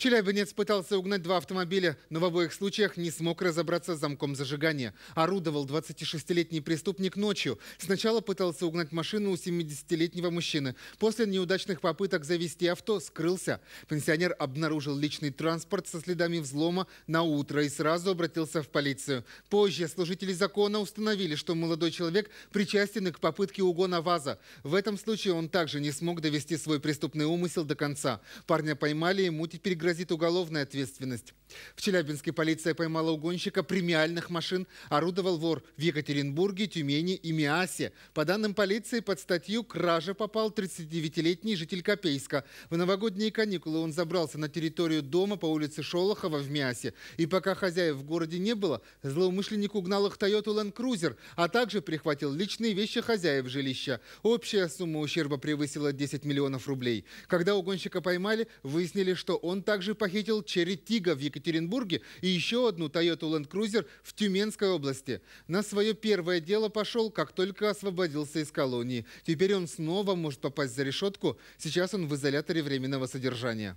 Челябинец пытался угнать два автомобиля, но в обоих случаях не смог разобраться с замком зажигания. Орудовал 26-летний преступник ночью. Сначала пытался угнать машину у 70-летнего мужчины. После неудачных попыток завести авто скрылся. Пенсионер обнаружил личный транспорт со следами взлома на утро и сразу обратился в полицию. Позже служители закона установили, что молодой человек причастен к попытке угона ВАЗа. В этом случае он также не смог довести свой преступный умысел до конца. Парня поймали, ему теперь грозит грозит уголовная ответственность. В Челябинске полиция поймала угонщика премиальных машин. Орудовал вор в Екатеринбурге, Тюмени и Миасе. По данным полиции, под статью «Кража» попал 39-летний житель Копейска. В новогодние каникулы он забрался на территорию дома по улице Шолохова в Миасе. И пока хозяев в городе не было, злоумышленник угнал их Toyota Land Cruiser, а также прихватил личные вещи хозяев жилища. Общая сумма ущерба превысила 10 миллионов рублей. Когда угонщика поймали, выяснили, что он также также похитил Черри Тига в Екатеринбурге и еще одну Toyota Land Cruiser в Тюменской области. На свое первое дело пошел, как только освободился из колонии. Теперь он снова может попасть за решетку. Сейчас он в изоляторе временного содержания.